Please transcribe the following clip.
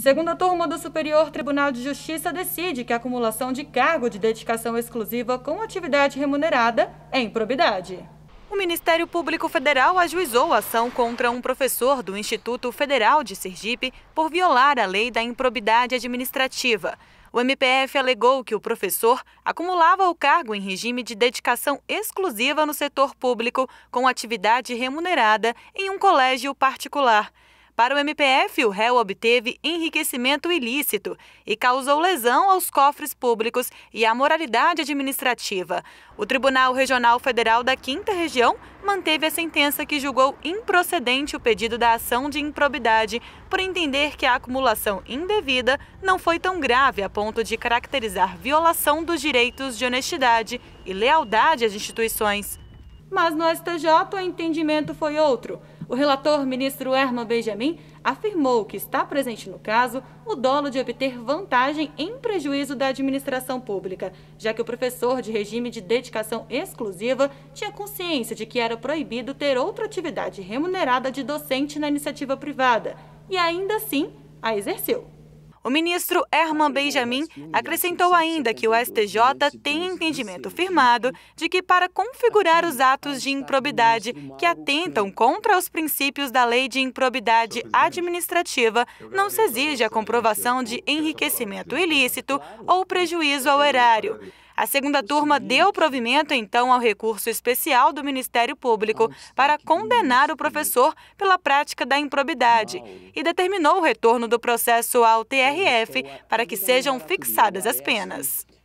Segunda turma do Superior Tribunal de Justiça decide que a acumulação de cargo de dedicação exclusiva com atividade remunerada é improbidade. O Ministério Público Federal ajuizou a ação contra um professor do Instituto Federal de Sergipe por violar a lei da improbidade administrativa. O MPF alegou que o professor acumulava o cargo em regime de dedicação exclusiva no setor público, com atividade remunerada em um colégio particular. Para o MPF, o réu obteve enriquecimento ilícito e causou lesão aos cofres públicos e à moralidade administrativa. O Tribunal Regional Federal da Quinta Região manteve a sentença que julgou improcedente o pedido da ação de improbidade por entender que a acumulação indevida não foi tão grave a ponto de caracterizar violação dos direitos de honestidade e lealdade às instituições. Mas no STJ o entendimento foi outro. O relator, ministro Herman Benjamin, afirmou que está presente no caso o dolo de obter vantagem em prejuízo da administração pública, já que o professor de regime de dedicação exclusiva tinha consciência de que era proibido ter outra atividade remunerada de docente na iniciativa privada e ainda assim a exerceu. O ministro Herman Benjamin acrescentou ainda que o STJ tem entendimento firmado de que, para configurar os atos de improbidade que atentam contra os princípios da Lei de Improbidade Administrativa, não se exige a comprovação de enriquecimento ilícito ou prejuízo ao erário. A segunda turma deu provimento, então, ao recurso especial do Ministério Público para condenar o né? professor pela prática da improbidade e determinou o retorno do processo ao TRF então, para que sejam fixadas as penas. Assim.